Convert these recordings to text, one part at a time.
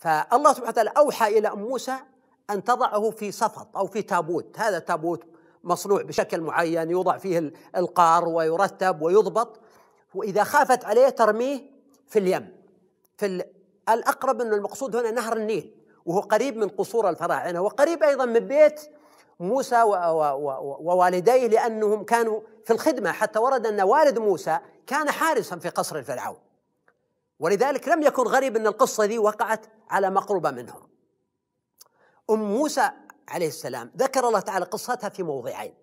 فالله سبحانه وتعالى أوحى إلى أم موسى أن تضعه في صفط أو في تابوت هذا تابوت مصنوع بشكل معين يوضع فيه القار ويرتب ويضبط وإذا خافت عليه ترميه في اليم في الأقرب أن المقصود هنا نهر النيل وهو قريب من قصور الفراعنة وقريب أيضا من بيت موسى ووالديه لأنهم كانوا في الخدمة حتى ورد أن والد موسى كان حارسا في قصر الفرعون ولذلك لم يكن غريب أن القصة ذي وقعت على مقربة منهم أم موسى عليه السلام ذكر الله تعالى قصتها في موضعين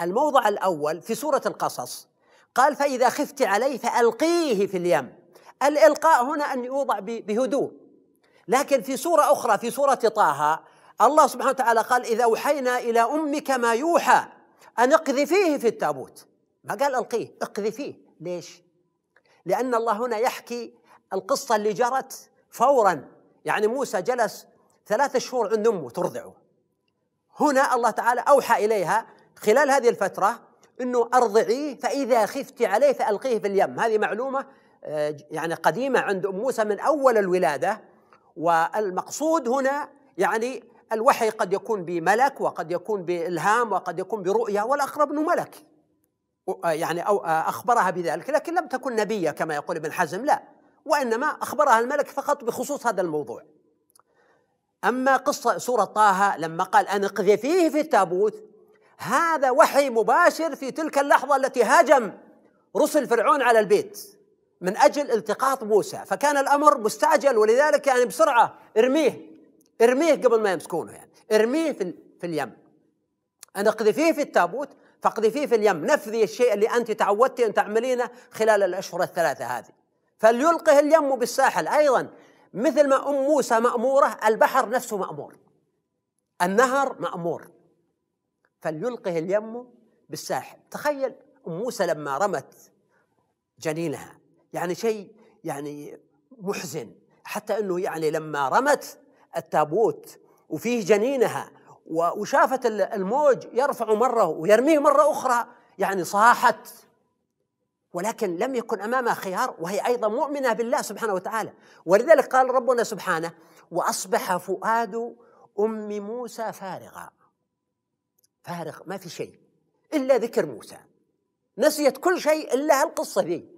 الموضع الأول في سورة القصص قال فإذا خفت عليه فألقيه في اليم الإلقاء هنا أن يوضع بهدوء لكن في سورة أخرى في سورة طه الله سبحانه وتعالى قال إذا أوحينا إلى أمك ما يوحى أن اقذفيه في التابوت ما قال ألقيه اقذفيه ليش؟ لأن الله هنا يحكي القصة اللي جرت فورا يعني موسى جلس ثلاثة شهور عند أمه ترضعه هنا الله تعالى أوحى إليها خلال هذه الفترة أنه أرضعيه فإذا خفت عليه فألقيه في اليم هذه معلومة آه، يعني قديمة عند أم موسى من أول الولادة والمقصود هنا يعني الوحي قد يكون بملك وقد يكون بإلهام وقد يكون برؤية والأقرب أنه ملك آه، يعني أو آه، أخبرها بذلك لكن لم تكن نبية كما يقول ابن حزم لا وإنما أخبرها الملك فقط بخصوص هذا الموضوع أما قصة سورة طه لما قال أن اقذفيه في التابوت هذا وحي مباشر في تلك اللحظة التي هاجم رسل فرعون على البيت من أجل التقاط موسى فكان الأمر مستعجل ولذلك يعني بسرعة ارميه ارميه قبل ما يمسكونه يعني ارميه في, في اليم أن اقذفيه في التابوت فاقذفيه في اليم نفذي الشيء اللي أنت تعودتي أن تعملينه خلال الأشهر الثلاثة هذه فليلقه اليم بالساحل أيضا مثل ما أم موسى مأمورة البحر نفسه مأمور النهر مأمور فليلقه اليم بالساحل تخيل أم موسى لما رمت جنينها يعني شيء يعني محزن حتى أنه يعني لما رمت التابوت وفيه جنينها وشافت الموج يرفع مرة ويرميه مرة أخرى يعني صاحت ولكن لم يكن امامها خيار وهي ايضا مؤمنه بالله سبحانه وتعالى ولذلك قال ربنا سبحانه واصبح فؤاد ام موسى فارغا فارغ ما في شيء الا ذكر موسى نسيت كل شيء الا هالقصه ذي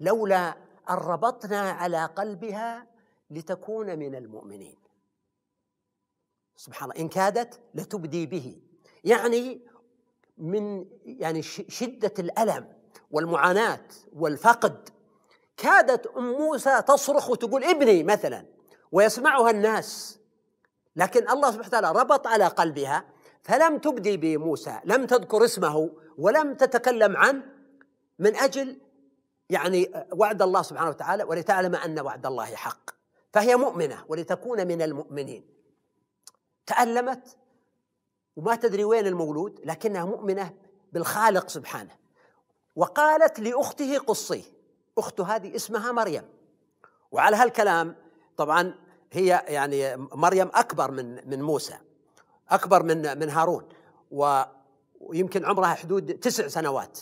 لولا ان ربطنا على قلبها لتكون من المؤمنين سبحان الله ان كادت لتبدي به يعني من يعني شده الالم والمعاناة والفقد كادت أم موسى تصرخ وتقول ابني مثلا ويسمعها الناس لكن الله سبحانه وتعالى ربط على قلبها فلم تبدي بموسى لم تذكر اسمه ولم تتكلم عنه من أجل يعني وعد الله سبحانه وتعالى ولتعلم أن وعد الله حق فهي مؤمنة ولتكون من المؤمنين تألمت وما تدري وين المولود لكنها مؤمنة بالخالق سبحانه وقالت لأخته قصيه أخته هذه اسمها مريم وعلى هالكلام طبعا هي يعني مريم أكبر من من موسى أكبر من من هارون ويمكن عمرها حدود تسع سنوات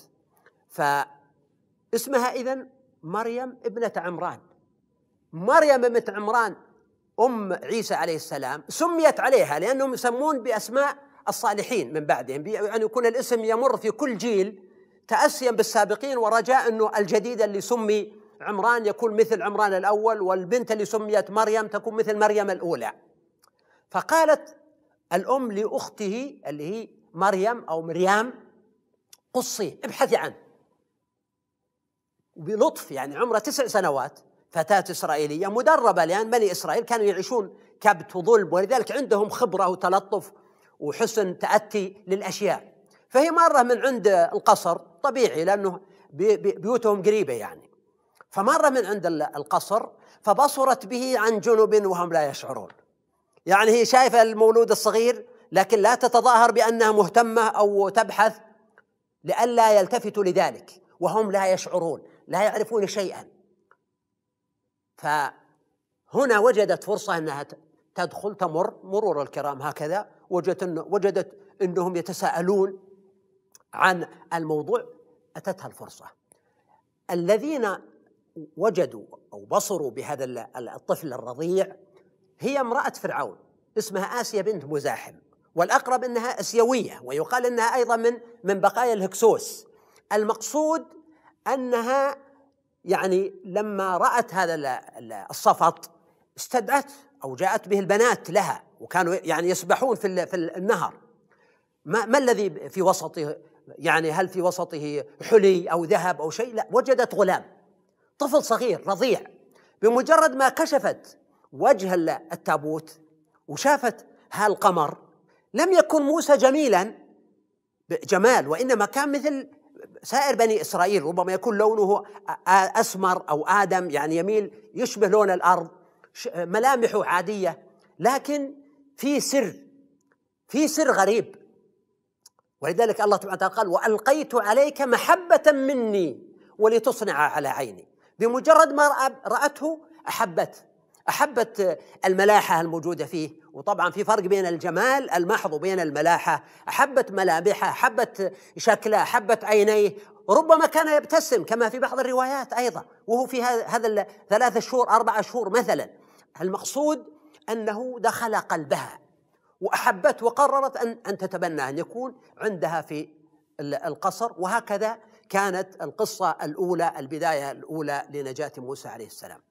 فاسمها إذا مريم ابنة عمران مريم ابنة عمران أم عيسى عليه السلام سميت عليها لأنهم يسمون بأسماء الصالحين من بعدهم يعني يكون الاسم يمر في كل جيل تأسيا بالسابقين ورجاء أنه الجديد اللي سمي عمران يكون مثل عمران الأول والبنت اللي سميت مريم تكون مثل مريم الأولى فقالت الأم لأخته اللي هي مريم أو مريم قصيه ابحثي عنه بلطف يعني عمره تسع سنوات فتاة إسرائيلية مدربة لأن بني إسرائيل كانوا يعيشون كبت وظلم ولذلك عندهم خبرة وتلطف وحسن تأتي للأشياء فهي مرة من عند القصر طبيعي لأنه بيوتهم قريبة يعني فمر من عند القصر فبصرت به عن جنب وهم لا يشعرون يعني هي شايفة المولود الصغير لكن لا تتظاهر بأنها مهتمة أو تبحث لئلا يلتفتوا لذلك وهم لا يشعرون لا يعرفون شيئا فهنا وجدت فرصة أنها تدخل تمر مرور الكرام هكذا وجدت, إن وجدت أنهم يتساءلون عن الموضوع أتتها الفرصة الذين وجدوا أو بصروا بهذا الطفل الرضيع هي امرأة فرعون اسمها آسيا بنت مزاحم والأقرب أنها أسيوية ويقال أنها أيضا من من بقايا الهكسوس المقصود أنها يعني لما رأت هذا الصفط استدعت أو جاءت به البنات لها وكانوا يعني يسبحون في النهر ما, ما الذي في وسط يعني هل في وسطه حلي أو ذهب أو شيء لا وجدت غلام طفل صغير رضيع بمجرد ما كشفت وجه التابوت وشافت هالقمر لم يكن موسى جميلا جمال وإنما كان مثل سائر بني إسرائيل ربما يكون لونه أسمر أو آدم يعني يميل يشبه لون الأرض ملامحه عادية لكن في سر في سر غريب ولذلك الله سبحانه وتعالى قال والقيت عليك محبه مني ولتصنع على عيني بمجرد ما راته احبته احبت الملاحه الموجوده فيه وطبعا في فرق بين الجمال المحض وبين الملاحه احبت ملامحه احبت شكله احبت عينيه ربما كان يبتسم كما في بعض الروايات ايضا وهو في هذا الثلاث شهور أربعة شهور مثلا المقصود انه دخل قلبها واحبت وقررت أن أن تتبنى أن يكون عندها في القصر وهكذا كانت القصة الأولى البداية الأولى لنجاة موسى عليه السلام